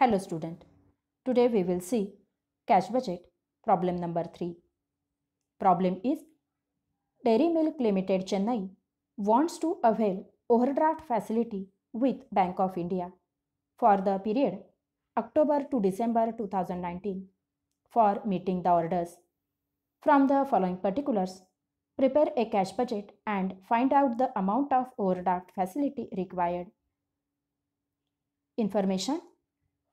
Hello student. Today we will see cash budget problem number 3. Problem is Dairy Milk Limited Chennai wants to avail overdraft facility with Bank of India for the period October to December 2019 for meeting the orders. From the following particulars, prepare a cash budget and find out the amount of overdraft facility required. Information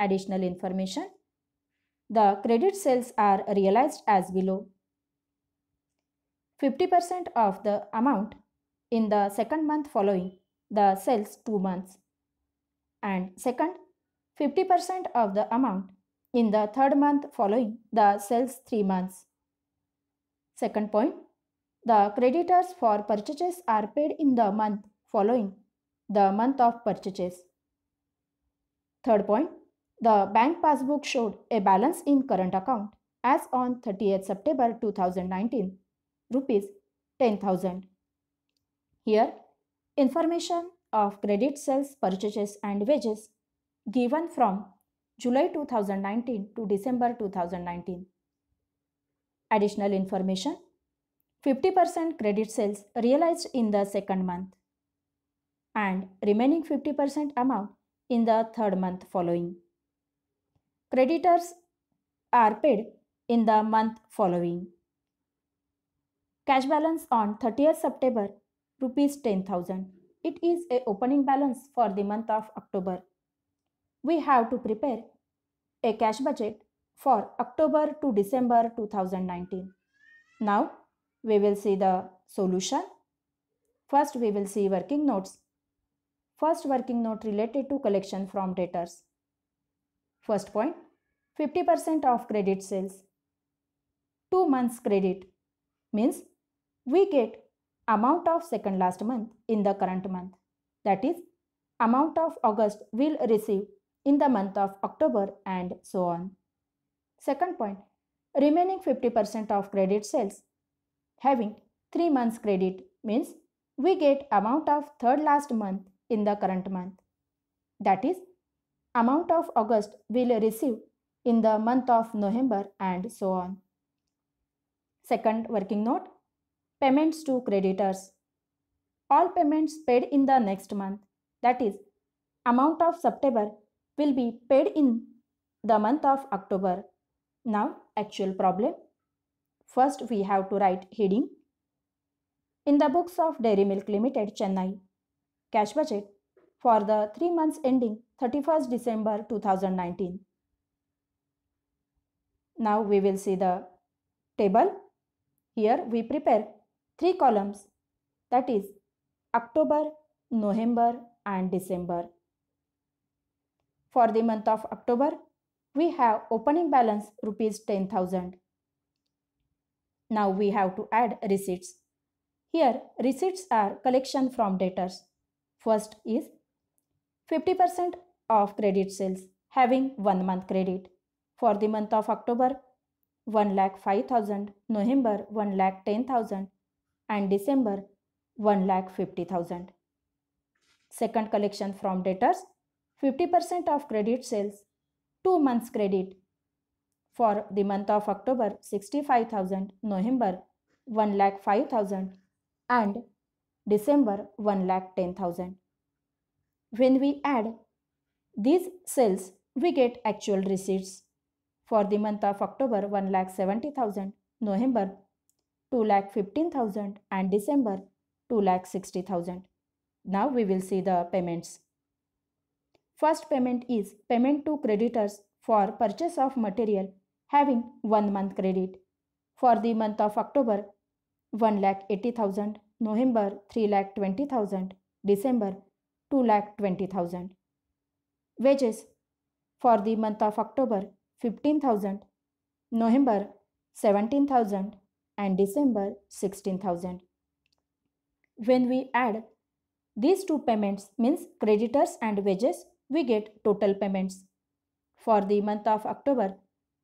Additional information. The credit sales are realized as below. 50% of the amount in the second month following the sales 2 months. And second, 50% of the amount in the third month following the sales 3 months. Second point, the creditors for purchases are paid in the month following the month of purchases. Third point, the bank passbook showed a balance in current account as on 30th September 2019, rupees 10,000. Here, information of credit sales purchases and wages given from July 2019 to December 2019. Additional information 50% credit sales realized in the second month and remaining 50% amount in the third month following. Creditors are paid in the month following. Cash balance on 30th September rupees 10000 it is a opening balance for the month of october we have to prepare a cash budget for october to december 2019 now we will see the solution first we will see working notes first working note related to collection from debtors First point 50% of credit sales. Two months credit means we get amount of second last month in the current month. That is amount of August will receive in the month of October and so on. Second point, remaining 50% of credit sales. Having 3 months credit means we get amount of third last month in the current month. That is amount of August will receive in the month of November and so on. Second working note, payments to creditors. All payments paid in the next month, that is, amount of September will be paid in the month of October. Now, actual problem. First, we have to write heading. In the books of Dairy Milk Limited, Chennai, cash budget for the three months ending 31st December 2019. Now we will see the table. Here we prepare three columns that is October, November and December. For the month of October, we have opening balance rupees 10,000. Now we have to add receipts. Here receipts are collection from debtors. First is 50% of credit sales having 1 month credit. For the month of October, 1 lakh 5,000, November 1 lakh 10,000 and December 1 lakh 50,000. Second collection from debtors, 50% of credit sales, 2 months credit. For the month of October, 65,000, November 1 lakh 5,000 and December 1 lakh 10,000. When we add these sales we get actual receipts for the month of October 1,70,000, November 2,15,000 and December 2,60,000. Now we will see the payments. First payment is payment to creditors for purchase of material having one month credit. For the month of October, 1,80,000, November 3,20,000, December 2,20,000. Wages for the month of October 15,000, November 17,000 and December 16,000. When we add these two payments means creditors and wages, we get total payments. For the month of October,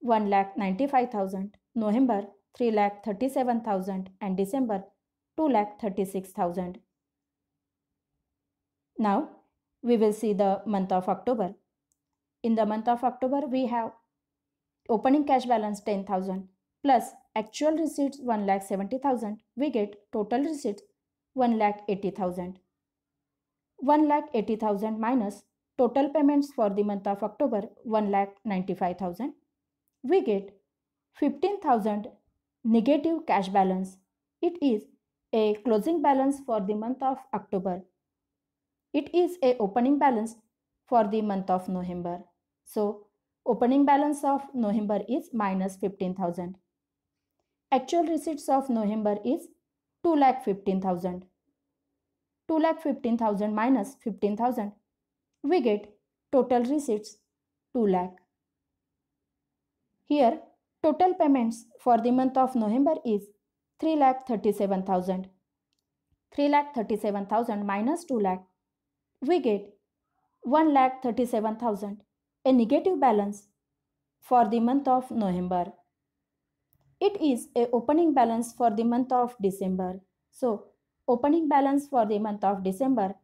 1,95,000, November 3,37,000 and December 2,36,000. Now, we will see the month of October. In the month of October, we have opening cash balance 10,000 plus actual receipts 1,70,000. We get total receipts 1,80,000. 1,80,000 minus total payments for the month of October 1,95,000. We get 15,000 negative cash balance. It is a closing balance for the month of October it is a opening balance for the month of November. So opening balance of November is minus 15,000. Actual receipts of November is 2 lakh 15,000. 2 lakh 15,000 minus 15,000. We get total receipts 2 lakh. Here total payments for the month of November is 3 lakh 37,000. 3 lakh 37,000 minus 2 lakh we get 1,37,000, a negative balance for the month of November. It is a opening balance for the month of December. So, opening balance for the month of December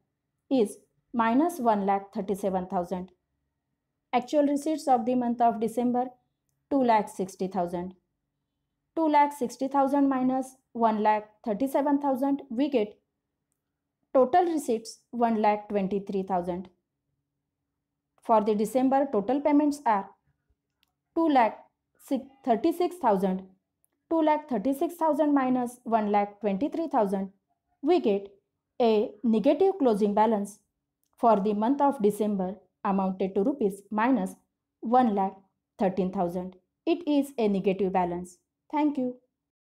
is minus 1,37,000. Actual receipts of the month of December 2,60,000. 2,60,000 minus 1,37,000 we get total receipts one lakh twenty three thousand. For the December, total payments are two thousand. Two lakh lakh thirty six thirty six thousand minus one lakh twenty three thousand. We get a negative closing balance for the month of December amounted to rupees minus one lakh thirteen thousand. It is a negative balance. Thank you.